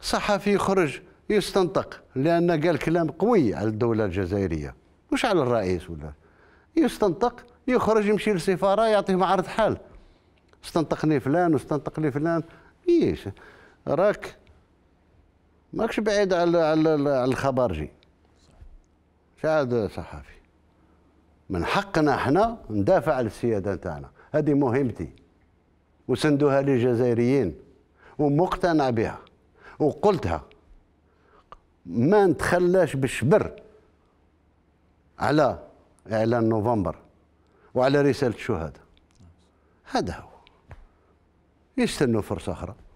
صحفي يخرج يستنطق لأن قال كلام قوي على الدولة الجزائرية مش على الرئيس ولا يستنطق يخرج يمشي للسفارة يعطيهم عرض حال استنطقني فلان واستنطقني فلان ايش راك ماكش بعيد على على الخبرجي شاد صحفي من حقنا احنا ندافع على السياده نتاعنا هذه مهمتي وسندوها للجزائريين ومقتنع بها وقلتها ما نتخلاش بالشبر على اعلان نوفمبر وعلى رساله الشهداء هذا هو يستنوا فرصه اخرى